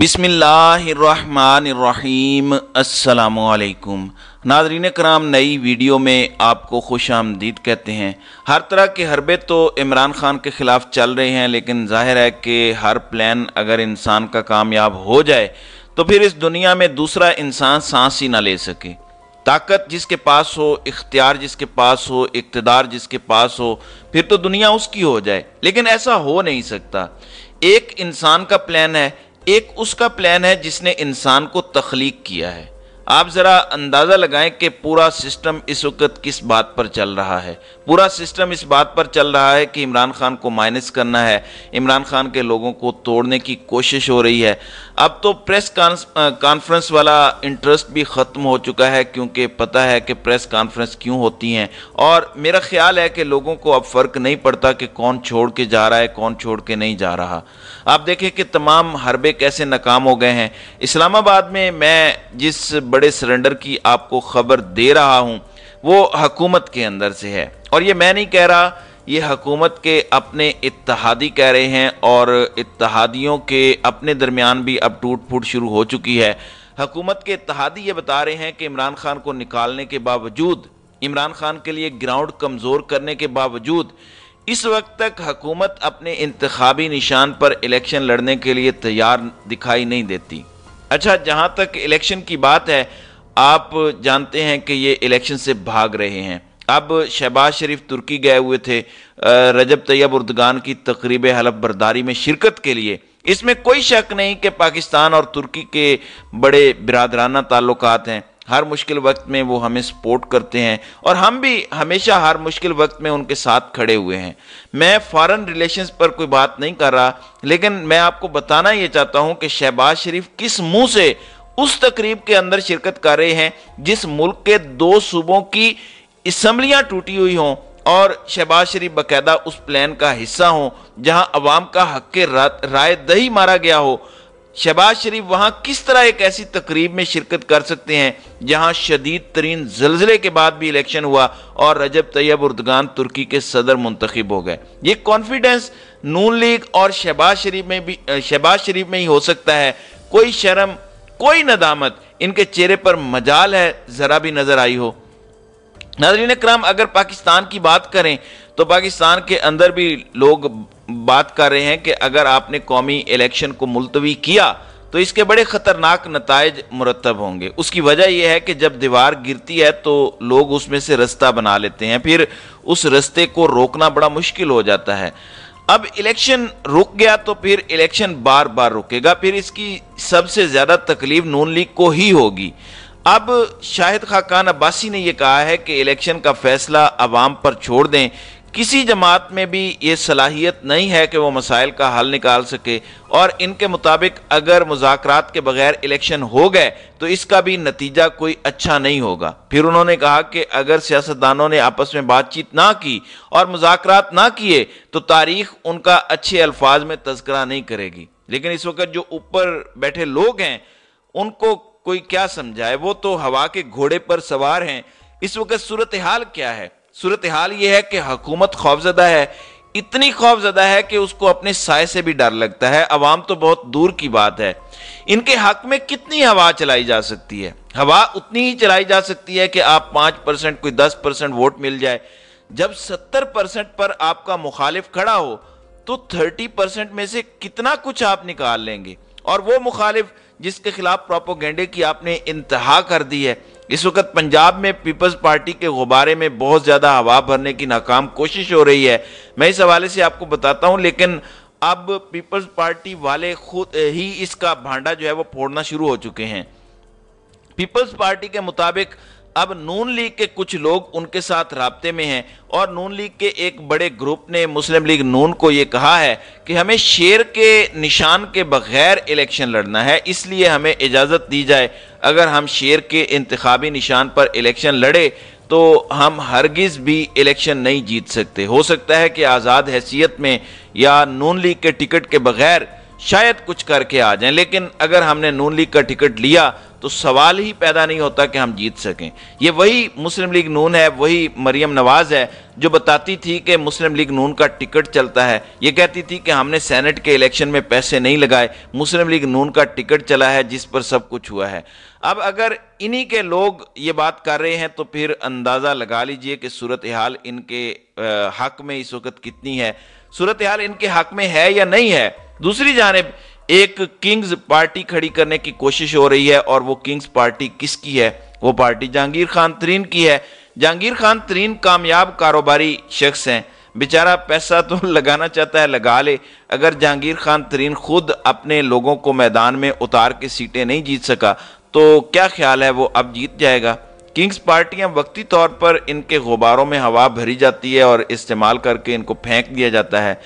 बिसमीम असलकुम नाजरीन कराम नई वीडियो में आपको खुश आमदीद कहते हैं हर तरह के हरबे तो इमरान ख़ान के ख़िलाफ़ चल रहे हैं लेकिन जाहिर है कि हर प्लान अगर इंसान का कामयाब हो जाए तो फिर इस दुनिया में दूसरा इंसान सांस ही ना ले सके ताकत जिसके पास हो इख्तियार जिसके पास हो इकतदार जिसके पास हो फिर तो दुनिया उसकी हो जाए लेकिन ऐसा हो नहीं सकता एक इंसान का प्लान है एक उसका प्लान है जिसने इंसान को तख्लीक किया है आप ज़रा अंदाज़ा लगाएं कि पूरा सिस्टम इस वक्त किस बात पर चल रहा है पूरा सिस्टम इस बात पर चल रहा है कि इमरान खान को माइनस करना है इमरान खान के लोगों को तोड़ने की कोशिश हो रही है अब तो प्रेस कॉन्फ्रेंस वाला इंटरेस्ट भी ख़त्म हो चुका है क्योंकि पता है कि प्रेस कॉन्फ्रेंस क्यों होती हैं और मेरा ख्याल है कि लोगों को अब फ़र्क नहीं पड़ता कि कौन छोड़ के जा रहा है कौन छोड़ के नहीं जा रहा आप देखें कि तमाम हरबे कैसे नाकाम हो गए हैं इस्लामाबाद में मैं जिस बड़े सरेंडर की आपको खबर दे रहा हूँ वो हकूमत के अंदर से है और ये मैं नहीं कह रहा ये हकूमत के अपने इतिहादी कह रहे हैं और इतिहादियों के अपने दरमियान भी अब टूट फूट शुरू हो चुकी है हकूमत के इतिहादी ये बता रहे हैं कि इमरान खान को निकालने के बावजूद इमरान खान के लिए ग्राउंड कमज़ोर करने के बावजूद इस वक्त तक हकूमत अपने इंतबी निशान पर इलेक्शन लड़ने के लिए तैयार दिखाई नहीं देती अच्छा जहां तक इलेक्शन की बात है आप जानते हैं कि ये इलेक्शन से भाग रहे हैं अब शहबाज शरीफ तुर्की गए हुए थे रजब तैयब उर्दगान की तकरीब हलफ बर्दारी में शिरकत के लिए इसमें कोई शक नहीं कि पाकिस्तान और तुर्की के बड़े बिरादराना ताल्लुकात हैं हर मुश्किल वक्त में वो हमें सपोर्ट करते हैं और हम भी हमेशा हर मुश्किल वक्त में उनके साथ खड़े हुए हैं मैं फ़ॉरन रिलेशंस पर कोई बात नहीं कर रहा लेकिन मैं आपको बताना ये चाहता हूँ कि शहबाज शरीफ किस मुंह से उस तकरीब के अंदर शिरकत कर रहे हैं जिस मुल्क के दो सूबों की इसम्बलियाँ टूटी हुई हों और शहबाज शरीफ बाकायदा उस प्लान का हिस्सा हों जहाँ अवाम का हक रा, राय दही मारा गया हो शहबाज शरीफ वहां किस तरह एक ऐसी तकरीब में शिरकत कर सकते हैं जहां शदीद तरीन जलजिले के बाद भी इलेक्शन हुआ और रजब तैयब उर्दगान तुर्की के सदर मुंतखब हो गए ये कॉन्फिडेंस नून लीग और शहबाज शरीफ में भी शहबाज शरीफ में ही हो सकता है कोई शर्म कोई नदामत इनके चेहरे पर मजाल है ज़रा भी नज़र आई हो नाजरीन कराम अगर पाकिस्तान की बात करें तो पाकिस्तान के अंदर भी लोग बात कर रहे हैं कि अगर आपने कौमी इलेक्शन को मुलतवी किया तो इसके बड़े ख़तरनाक नतज मुरतब होंगे उसकी वजह यह है कि जब दीवार गिरती है तो लोग उसमें से रास्ता बना लेते हैं फिर उस रस्ते को रोकना बड़ा मुश्किल हो जाता है अब इलेक्शन रुक गया तो फिर इलेक्शन बार बार रुकेगा फिर इसकी सबसे ज़्यादा तकलीफ नून लीग को ही होगी अब शाहिद खाकान अब्बासी ने यह कहा है कि इलेक्शन का फैसला आवाम पर छोड़ दें किसी जमात में भी ये सलाहियत नहीं है कि वो मसाइल का हल निकाल सके और इनके मुताबिक अगर मुजाकर के बगैर इलेक्शन हो गए तो इसका भी नतीजा कोई अच्छा नहीं होगा फिर उन्होंने कहा कि अगर सियासतदानों ने आपस में बातचीत ना की और मुजात ना किए तो तारीख उनका अच्छे अल्फाज में तस्करा नहीं करेगी लेकिन इस वक्त जो ऊपर बैठे लोग हैं उनको कोई क्या समझाए वो तो हवा के घोड़े पर सवार हैं इस वक्त सूरत हाल क्या है सूरत हाल यह है कि हकूमत खौफजदा है इतनी खौफजदा है कि उसको अपने साय से भी डर लगता है अवाम तो बहुत दूर की बात है इनके हक में कितनी हवा चलाई जा सकती है हवा उतनी ही चलाई जा सकती है कि आप पांच परसेंट कोई दस परसेंट वोट मिल जाए जब सत्तर परसेंट पर आपका मुखालिफ खड़ा हो तो थर्टी परसेंट में से कितना कुछ आप निकाल लेंगे और वो मुखालिफ जिसके खिलाफ प्रोपोगेंडे की आपने इंतहा कर दी है इस वक्त पंजाब में पीपल्स पार्टी के गुब्बारे में बहुत ज़्यादा हवा भरने की नाकाम कोशिश हो रही है मैं इस हवाले से आपको बताता हूँ लेकिन अब पीपल्स पार्टी वाले खुद ही इसका भांडा जो है वो फोड़ना शुरू हो चुके हैं पीपल्स पार्टी के मुताबिक अब नून लीग के कुछ लोग उनके साथ रबते में हैं और नून लीग के एक बड़े ग्रुप ने मुस्लिम लीग नून को ये कहा है कि हमें शेर के निशान के बगैर इलेक्शन लड़ना है इसलिए हमें इजाज़त दी जाए अगर हम शेर के इंतबी निशान पर इलेक्शन लड़े तो हम हरगिज़ भी इलेक्शन नहीं जीत सकते हो सकता है कि आज़ाद हैसियत में या नून लीग के टिकट के बगैर शायद कुछ करके आ जाएं लेकिन अगर हमने नून लीग का टिकट लिया तो सवाल ही पैदा नहीं होता कि हम जीत सकें ये वही मुस्लिम लीग नून है वही मरियम नवाज़ है जो बताती थी कि मुस्लिम लीग नून का टिकट चलता है ये कहती थी कि हमने सेनेट के इलेक्शन में पैसे नहीं लगाए मुस्लिम लीग नून का टिकट चला है जिस पर सब कुछ हुआ है अब अगर इन्हीं के लोग ये बात कर रहे हैं तो फिर अंदाज़ा लगा लीजिए कि सूरत हाल इनके हक में इस वक्त कितनी है सूरत हाल इनके हक में है या नहीं है दूसरी जानब एक किंग्स पार्टी खड़ी करने की कोशिश हो रही है और वो किंग्स पार्टी किसकी है वो पार्टी जहांगीर खान तरीन की है जहांगीर खान तरीन कामयाब कारोबारी शख्स हैं बेचारा पैसा तो लगाना चाहता है लगा ले अगर जहांगीर खान तरीन खुद अपने लोगों को मैदान में उतार के सीटें नहीं जीत सका तो क्या ख्याल है वो अब जीत जाएगा किंग्स पार्टियां वक्ती तौर पर इनके गुब्बारों में हवा भरी जाती है और इस्तेमाल करके इनको फेंक दिया जाता है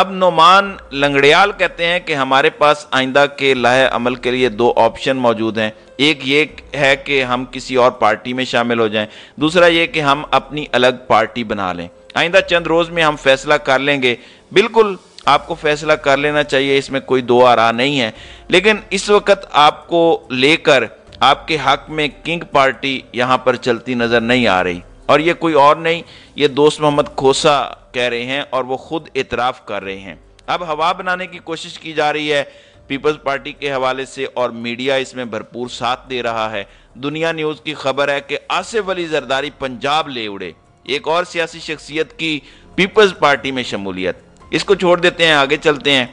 अब नोमान लंगड़ियाल कहते हैं कि हमारे पास आइंदा के लाह अमल के लिए दो ऑप्शन मौजूद हैं एक ये है कि हम किसी और पार्टी में शामिल हो जाएं दूसरा ये कि हम अपनी अलग पार्टी बना लें आइंदा चंद रोज़ में हम फैसला कर लेंगे बिल्कुल आपको फैसला कर लेना चाहिए इसमें कोई दो आरा नहीं है लेकिन इस वक्त आपको लेकर आपके हक में किंग पार्टी यहाँ पर चलती नज़र नहीं आ रही और ये कोई और नहीं ये दोस्त मोहम्मद खोसा कह रहे हैं और वो खुद इतराफ़ कर रहे हैं अब हवा बनाने की कोशिश की जा रही है पीपल्स पार्टी के हवाले से और मीडिया इसमें भरपूर साथ दे रहा है दुनिया न्यूज़ की खबर है कि आसिफ अली जरदारी पंजाब ले उड़े एक और सियासी शख्सियत की पीपल्स पार्टी में शमूलियत इसको छोड़ देते हैं आगे चलते हैं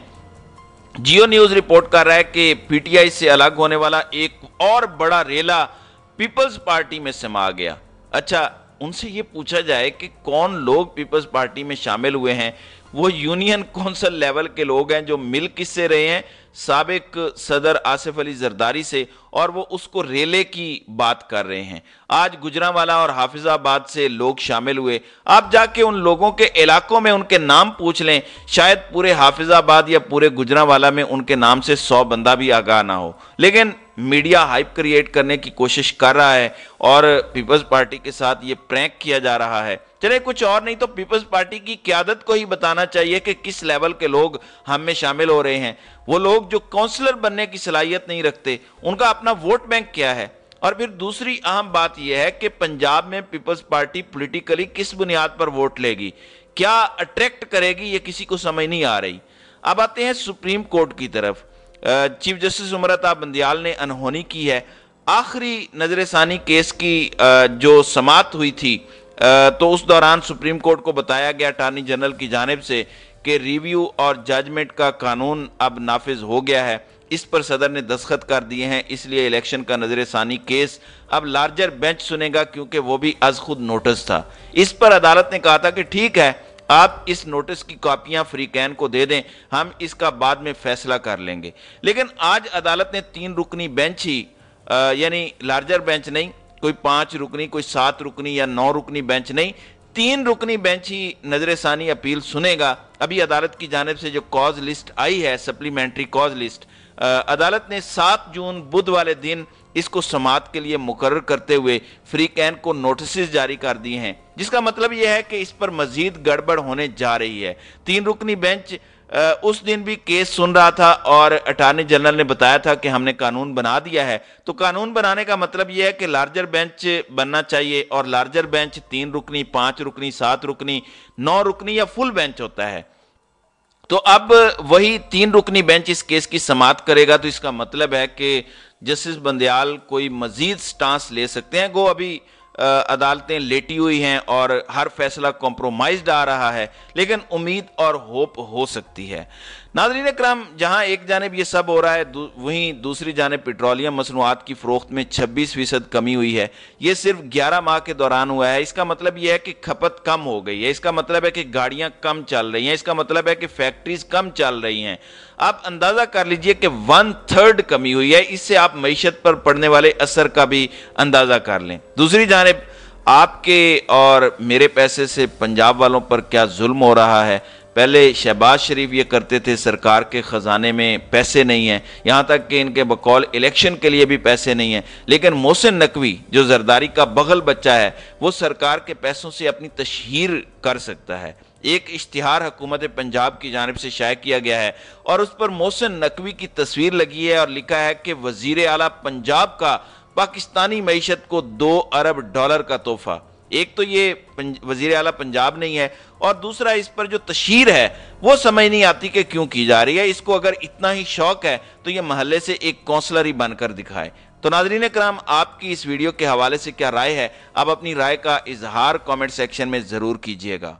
जियो न्यूज रिपोर्ट कर रहा है कि पीटीआई से अलग होने वाला एक और बड़ा रेला पीपल्स पार्टी में समा गया अच्छा उनसे ये पूछा जाए कि कौन लोग पीपल्स पार्टी में शामिल हुए हैं वो यूनियन कौंसल लेवल के लोग हैं जो मिल किससे रहे हैं सबक सदर आसिफ अली जरदारी से और वो उसको रेले की बात कर रहे हैं आज गुजरावाला और हाफिजाबाद से लोग शामिल हुए आप जाके उन लोगों के इलाकों में उनके नाम पूछ लें शायद पूरे हाफिजाबाद या पूरे गुजरावाला में उनके नाम से सौ बंदा भी आगाह ना हो लेकिन मीडिया हाइप क्रिएट करने की कोशिश कर रहा है और पीपल्स पार्टी के साथ ये प्रैंक किया जा रहा है चले कुछ और नहीं तो पीपल्स पार्टी की क्यादत को ही बताना चाहिए कि किस लेवल के लोग हम में शामिल हो रहे हैं वो लोग जो काउंसलर बनने की सलाहियत नहीं रखते उनका अपना वोट बैंक क्या है और फिर दूसरी अहम बात यह है कि पंजाब में पीपल्स पार्टी पॉलिटिकली किस बुनियाद पर वोट लेगी क्या अट्रैक्ट करेगी ये किसी को समझ नहीं आ रही अब आते हैं सुप्रीम कोर्ट की तरफ चीफ जस्टिस उमर बंदयाल बंदियाल ने अनहोनी की है आखिरी नजर षानी केस की जो समाप्त हुई थी तो उस दौरान सुप्रीम कोर्ट को बताया गया अटारनी जनरल की जानब से कि रिव्यू और जजमेंट का कानून अब नाफिज हो गया है इस पर सदर ने दस्खत कर दिए हैं इसलिए इलेक्शन का नजर षानी केस अब लार्जर बेंच सुनेगा क्योंकि वो भी अज खुद नोटिस था इस पर अदालत ने कहा था कि ठीक है आप इस नोटिस की कॉपियां फ्री कैन को दे दें हम इसका बाद में फैसला कर लेंगे लेकिन आज अदालत ने तीन रुकनी बेंच ही यानी लार्जर बेंच नहीं कोई पांच रुकनी कोई सात रुकनी या नौ रुकनी बेंच नहीं तीन रुकनी बेंच ही नजर अपील सुनेगा अभी अदालत की जानब से जो कॉज लिस्ट आई है सप्लीमेंट्री कॉज लिस्ट अदालत ने सात जून बुध वाले दिन इसको समात के लिए मुकर करते हुए फ्री कैन को नोटिस जारी कर दिए हैं जिसका मतलब यह है कि इस पर मजीद गड़बड़ होने जा रही है तीन रुकनी बेंच उस दिन भी केस सुन रहा था और अटॉर्नी जनरल ने बताया था कि हमने कानून बना दिया है तो कानून बनाने का मतलब यह है कि लार्जर बेंच बनना चाहिए और लार्जर बेंच तीन रुकनी पांच रुकनी सात रुकनी नौ रुकनी या फुल बेंच होता है तो अब वही तीन रुकनी बेंच इस केस की समाप्त करेगा तो इसका मतलब है कि जस्टिस बंदयाल कोई मजीद स्टांस ले सकते हैं वो अभी अदालतें लेटी हुई हैं और हर फैसला कॉम्प्रोमाइज आ रहा है लेकिन उम्मीद और होप हो सकती है नाजरीन कराम जहाँ एक जानब ये सब हो रहा है दू, वहीं दूसरी जानब पेट्रोलियम मसनूआत की फ़रोख्त में छब्बीस फ़ीसद कमी हुई है ये सिर्फ ग्यारह माह के दौरान हुआ है इसका मतलब यह है कि खपत कम हो गई है इसका मतलब है कि गाड़ियाँ कम चल रही हैं इसका मतलब है कि फैक्ट्रीज कम चल रही हैं आप अंदाज़ा कर लीजिए कि वन थर्ड कमी हुई है इससे आप मीशत पर पड़ने वाले असर का भी अंदाज़ा कर लें दूसरी जानब आपके और मेरे पैसे से पंजाब वालों पर क्या जुल्म हो रहा है पहले शहबाज शरीफ ये करते थे सरकार के ख़जाने में पैसे नहीं हैं यहाँ तक कि इनके बकौल इलेक्शन के लिए भी पैसे नहीं हैं लेकिन मोहसिन नकवी जो जरदारी का बगल बच्चा है वो सरकार के पैसों से अपनी तशहर कर सकता है एक इश्तहार हकूमत पंजाब की जानब से शाया किया गया है और उस पर मोहसिन नकवी की तस्वीर लगी है और लिखा है कि वजीर अला पंजाब का पाकिस्तानी मीशत को दो अरब डॉलर का तोहफा एक तो ये वजीर अला पंजाब नहीं है और दूसरा इस पर जो तशहर है वो समझ नहीं आती कि क्यों की जा रही है इसको अगर इतना ही शौक है तो ये महल्ले से एक कौंसलर ही बनकर दिखाए तो नाजरीन कराम आपकी इस वीडियो के हवाले से क्या राय है आप अपनी राय का इजहार कमेंट सेक्शन में ज़रूर कीजिएगा